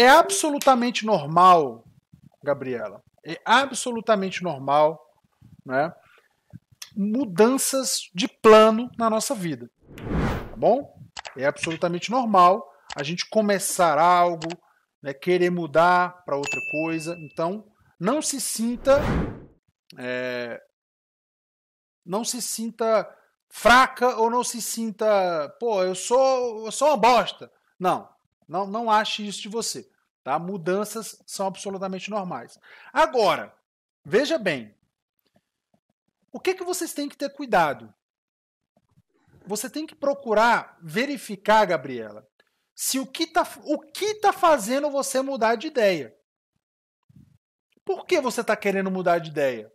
É absolutamente normal, Gabriela, é absolutamente normal né, mudanças de plano na nossa vida. Tá bom? É absolutamente normal a gente começar algo, né, querer mudar para outra coisa. Então, não se sinta. É, não se sinta fraca ou não se sinta, pô, eu sou, eu sou uma bosta. Não. Não, não ache isso de você. Tá? Mudanças são absolutamente normais. Agora, veja bem. O que, que vocês têm que ter cuidado? Você tem que procurar verificar, Gabriela, se o que está o que tá fazendo você mudar de ideia. Por que você está querendo mudar de ideia?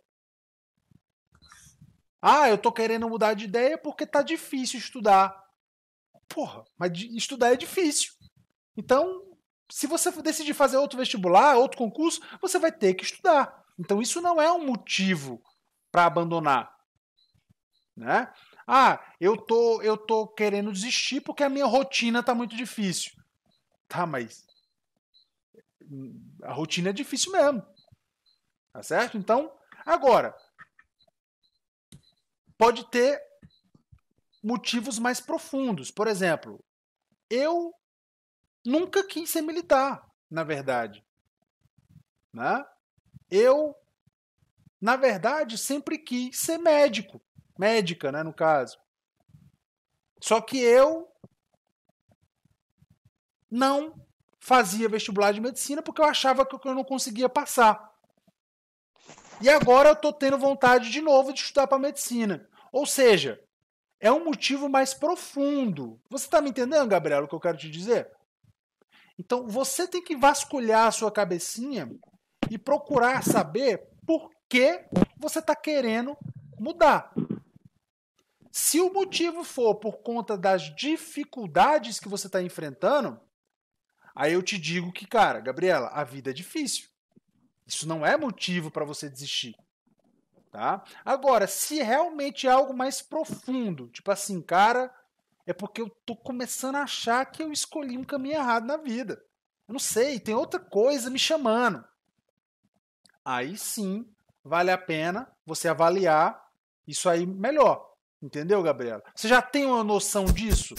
Ah, eu estou querendo mudar de ideia porque está difícil estudar. Porra, mas estudar é difícil. Então, se você decidir fazer outro vestibular, outro concurso, você vai ter que estudar. Então, isso não é um motivo para abandonar. Né? Ah, eu tô, eu tô querendo desistir porque a minha rotina tá muito difícil. Tá, mas hum, a rotina é difícil mesmo. Tá certo? Então, agora pode ter motivos mais profundos. Por exemplo, eu nunca quis ser militar, na verdade. Né? Eu, na verdade, sempre quis ser médico, médica, né, no caso. Só que eu não fazia vestibular de medicina porque eu achava que eu não conseguia passar. E agora eu tô tendo vontade de novo de estudar para medicina. Ou seja, é um motivo mais profundo. Você está me entendendo, Gabriel, o que eu quero te dizer? Então você tem que vasculhar a sua cabecinha e procurar saber por que você está querendo mudar. Se o motivo for por conta das dificuldades que você está enfrentando, aí eu te digo que, cara, Gabriela, a vida é difícil. Isso não é motivo para você desistir. Tá? Agora, se realmente é algo mais profundo, tipo assim, cara, é porque eu tô começando a achar que eu escolhi um caminho errado na vida. Eu não sei, tem outra coisa me chamando. Aí sim, vale a pena você avaliar isso aí melhor. Entendeu, Gabriela? Você já tem uma noção disso?